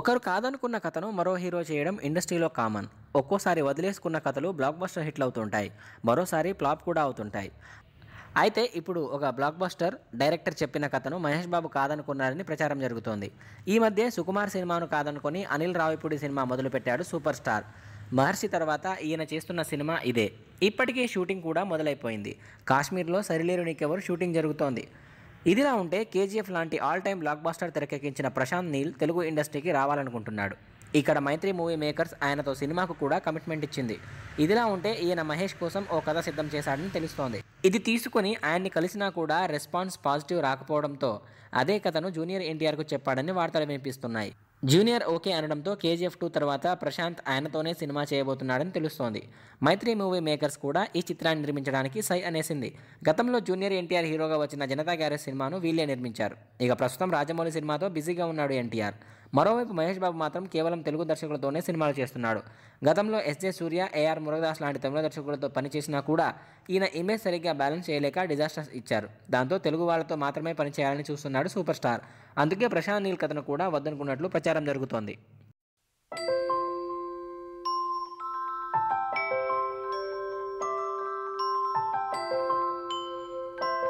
ఒకరు కాదనుకున్న కథను మరో హీరో చేయడం ఇండస్ట్రీలో కామన్ ఒక్కోసారి వదిలేసుకున్న కథలు బ్లాక్ బస్టర్ హిట్లు అవుతుంటాయి మరోసారి ఫ్లాప్ కూడా అవుతుంటాయి అయితే ఇప్పుడు ఒక బ్లాక్ బస్టర్ డైరెక్టర్ చెప్పిన కథను మహేష్ బాబు కాదనుకున్నారని ప్రచారం జరుగుతోంది ఈ మధ్య సుకుమార్ సినిమాను కాదనుకొని అనిల్ రావిపూడి సినిమా మొదలుపెట్టాడు సూపర్ స్టార్ మహర్షి తర్వాత ఈయన చేస్తున్న సినిమా ఇదే ఇప్పటికీ షూటింగ్ కూడా మొదలైపోయింది కాశ్మీర్లో సరిలేరు నీకెవరు షూటింగ్ జరుగుతోంది ఇదిలా ఉంటే కేజీఎఫ్ లాంటి ఆల్ టైమ్ బ్లాక్ బాస్టర్ తెరకెక్కించిన ప్రశాంత్ నీల్ తెలుగు ఇండస్ట్రీకి రావాలనుకుంటున్నాడు ఇక్కడ మైత్రి మూవీ మేకర్స్ ఆయనతో సినిమాకు కూడా కమిట్మెంట్ ఇచ్చింది ఇదిలా ఉంటే ఈయన మహేష్ కోసం ఓ కథ సిద్ధం చేశాడని తెలుస్తోంది ఇది తీసుకుని ఆయన్ని కలిసినా కూడా రెస్పాన్స్ పాజిటివ్ రాకపోవడంతో అదే కథను జూనియర్ ఎన్టీఆర్కు చెప్పాడని వార్తలు వినిపిస్తున్నాయి జూనియర్ ఓకే అనడంతో కేజీఎఫ్ టూ తర్వాత ప్రశాంత్ ఆయనతోనే సినిమా చేయబోతున్నాడని తెలుస్తోంది మైత్రి మూవీ మేకర్స్ కూడా ఈ చిత్రాన్ని నిర్మించడానికి సై అనేసింది గతంలో జూనియర్ ఎన్టీఆర్ హీరోగా వచ్చిన జనతా గ్యారేజ్ సినిమాను వీళ్ళే నిర్మించారు ఇక ప్రస్తుతం రాజమౌళి సినిమాతో బిజీగా ఉన్నాడు ఎన్టీఆర్ మరోవైపు మహేష్ బాబు మాత్రం కేవలం తెలుగు దర్శకులతోనే సినిమాలు చేస్తున్నాడు గతంలో ఎస్జే సూర్య ఏఆర్ మురుగదాస్ లాంటి తమిళ దర్శకులతో పనిచేసినా కూడా ఈయన ఇమేజ్ సరిగ్గా బ్యాలెన్స్ చేయలేక డిజాస్టర్స్ ఇచ్చారు దాంతో తెలుగు వాళ్ళతో మాత్రమే పనిచేయాలని చూస్తున్నాడు సూపర్ స్టార్ అందుకే ప్రశాంత్ నీల్ కథను కూడా వద్దనుకున్నట్లు ప్రచారం జరుగుతోంది thank you